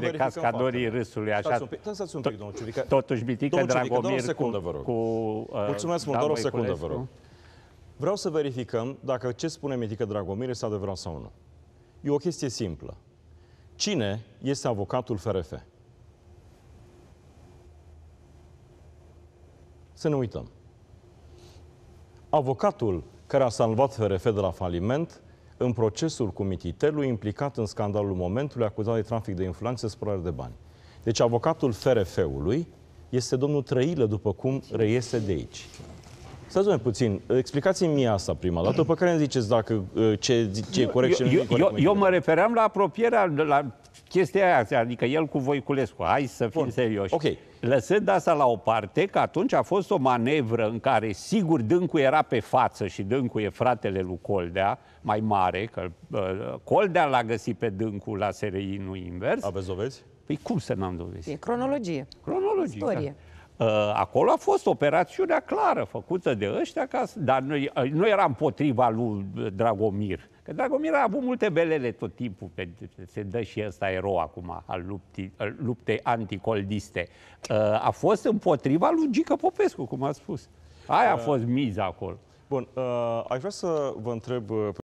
de cascadorii faptele. râsului, așa. Stați un pic, stați un pic, domnul Ciurică. Totuși, Bitică domnul Dragomir, doar o secundă, vă rog. cu... Uh, Mulțumesc mult, doar o secundă, vă rog. Vreau să verificăm dacă ce spune Mitică Dragomir este adevărat sau nu. E o chestie simplă. Cine este avocatul FRF? Să ne uităm. Avocatul care a salvat FRF de la faliment în procesul cu Mititelu, implicat în scandalul momentului, acuzat de trafic de influențe, spălare de bani. Deci avocatul FRF-ului este domnul Trăilă, după cum reiese de aici. stați mai puțin, explicați-mi mie asta prima dată, după care îmi ziceți dacă uh, ce, ce e corect și nu e corect. Eu, eu mă refeream la apropierea, la chestia aia, adică el cu Voiculescu, hai să fim Bun. serioși. Okay. Lăsând asta la o parte, că atunci a fost o manevră în care, sigur, Dâncu era pe față și Dâncu e fratele lui Coldea, mai mare, că uh, Coldea l-a găsit pe Dâncu la SRI, nu invers. Aveți dovezi? Păi cum să n-am dovezi? E cronologie. Cronologie. Istorie. Da. Eh, acolo a fost operațiunea clară făcută de ăștia, ca, dar noi, eh, nu era împotriva lui Dragomir. Că Dragomir a avut multe belele tot timpul, pe, se dă și ăsta erou acum al luptei, luptei anticoldiste. Eh, a fost împotriva lui Gică Popescu, cum a spus. Aia a fost miza acolo. Bun, aș vrea să vă întreb